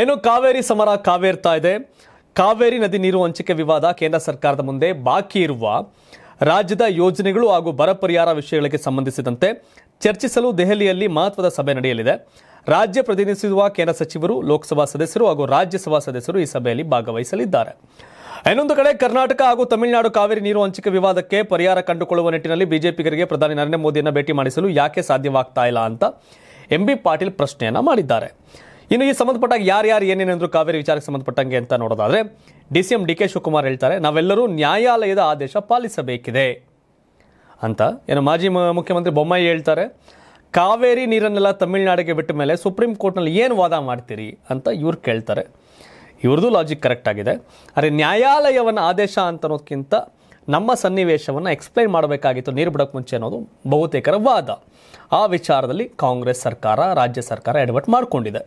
ಏನು ಕಾವೇರಿ ಸಮರ ಕಾವೇರ್ತಾ ಇದೆ ಕಾವೇರಿ ನದಿ ನೀರು ಹಂಚಿಕೆ ವಿವಾದ ಕೇಂದ್ರ ಸರ್ಕಾರದ ಮುಂದೆ ಬಾಕಿ ಇರುವ ರಾಜ್ಯದ ಯೋಜನೆಗಳು ಹಾಗೂ ಬರ ಪರಿಹಾರ ವಿಷಯಗಳಿಗೆ ಸಂಬಂಧಿಸಿದಂತೆ ಚರ್ಚಿಸಲು ದೆಹಲಿಯಲ್ಲಿ ಮಹತ್ವದ ಸಭೆ ನಡೆಯಲಿದೆ ರಾಜ್ಯ ಪ್ರತಿನಿಧಿಸುವ ಕೇಂದ್ರ ಸಚಿವರು ಲೋಕಸಭಾ ಸದಸ್ಯರು ಹಾಗೂ ರಾಜ್ಯಸಭಾ ಸದಸ್ಯರು ಈ ಸಭೆಯಲ್ಲಿ ಭಾಗವಹಿಸಲಿದ್ದಾರೆ ಇನ್ನೊಂದು ಕಡೆ ಕರ್ನಾಟಕ ಹಾಗೂ ತಮಿಳುನಾಡು ಕಾವೇರಿ ನೀರು ಹಂಚಿಕೆ ವಿವಾದಕ್ಕೆ ಪರಿಹಾರ ಕಂಡುಕೊಳ್ಳುವ ನಿಟ್ಟಿನಲ್ಲಿ ಬಿಜೆಪಿಗರಿಗೆ ಪ್ರಧಾನಿ ನರೇಂದ್ರ ಮೋದಿಯನ್ನು ಭೇಟಿ ಮಾಡಿಸಲು ಯಾಕೆ ಸಾಧ್ಯವಾಗ್ತಾ ಇಲ್ಲ ಅಂತ ಎಂ ಬಿ ಪಾಟೀಲ್ ಪ್ರಶ್ನೆಯನ್ನ ಮಾಡಿದ್ದಾರೆ ಇನ್ನು ಈ ಸಂಬಂಧಪಟ್ಟಾಗ ಯಾರು ಯಾರು ಏನೇನೆಂದ್ರು ಕಾವೇರಿ ವಿಚಾರಕ್ಕೆ ಸಂಬಂಧಪಟ್ಟಂಗೆ ಅಂತ ನೋಡೋದಾದ್ರೆ D C M D K Shivakumar ಹೇಳ್ತಾರೆ ನಾವೆಲ್ಲರೂ ನ್ಯಾಯಾಲಯದ ಆದೇಶ ಪಾಲಿಸಬೇಕಿದೆ ಅಂತ ಏನು ಮಾಜಿ ಮುಖ್ಯಮಂತ್ರಿ ಬೊಮ್ಮಾಯಿ ಹೇಳ್ತಾರೆ ಕಾವೇರಿ ನೀರನ್ನೆಲ್ಲ ತಮಿಳುನಾಡಿಗೆ ಬಿಟ್ಟ ಮೇಲೆ ಸುಪ್ರೀಂ ಕೋರ್ಟ್ನಲ್ಲಿ ಏನು ವಾದ ಮಾಡ್ತೀರಿ ಅಂತ ಇವ್ರು ಕೇಳ್ತಾರೆ ಇವ್ರದ್ದು ಲಾಜಿಕ್ ಕರೆಕ್ಟ್ ಆಗಿದೆ ಆದರೆ ನ್ಯಾಯಾಲಯವನ್ನ ಆದೇಶ ಅಂತ ಅನ್ನೋದಕ್ಕಿಂತ ನಮ್ಮ ಸನ್ನಿವೇಶವನ್ನು ಎಕ್ಸ್ಪ್ಲೈನ್ ಮಾಡಬೇಕಾಗಿತ್ತು ನೀರು ಬಿಡೋಕೆ ಮುಂಚೆ ಅನ್ನೋದು ಬಹುತೇಕರ ವಾದ ಆ ವಿಚಾರದಲ್ಲಿ ಕಾಂಗ್ರೆಸ್ ಸರ್ಕಾರ ರಾಜ್ಯ ಸರ್ಕಾರ ಎಡವಟ್ಟು ಮಾಡಿಕೊಂಡಿದೆ